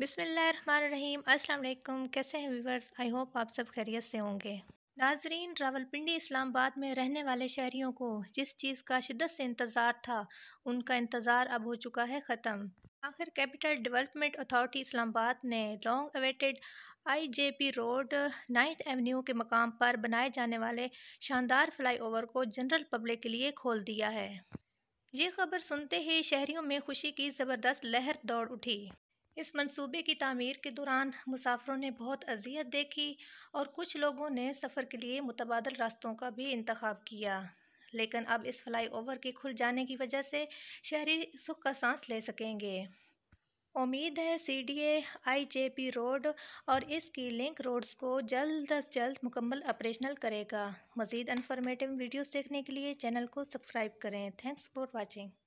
बिसमीम अल्लाम कैसे हैं व्यूवर्स आई होप आप सब खैरियत से होंगे नाजरीन रावलपिंडी इस्लामाबाद में रहने वाले शहरीों को जिस चीज़ का शिद्दत से इंतज़ार था उनका इंतज़ार अब हो चुका है ख़त्म आखिर कैपिटल डेवलपमेंट अथॉरिटी इस्लामाबाद ने long awaited IJP road ninth avenue के मकाम पर बनाए जाने वाले शानदार फ्लाईओवर को जनरल पब्लिक के लिए खोल दिया है ये खबर सुनते ही शहरियों में खुशी की ज़बरदस्त लहर दौड़ उठी इस मंसूबे की तमीर के दौरान मुसाफरों ने बहुत अजियत देखी और कुछ लोगों ने सफ़र के लिए मुतबादल रास्तों का भी इंतखब किया लेकिन अब इस फ्लाई ओवर के खुल जाने की वजह से शहरी सुख का सांस ले सकेंगे उम्मीद है C D A I J P road और इसकी लिंक रोड्स को जल्द अज जल्द मुकम्मल ऑपरेशनल करेगा मज़ीद इन्फॉर्मेटिव वीडियोज़ देखने के लिए चैनल को सब्सक्राइब करें थैंक्स फॉर वॉचिंग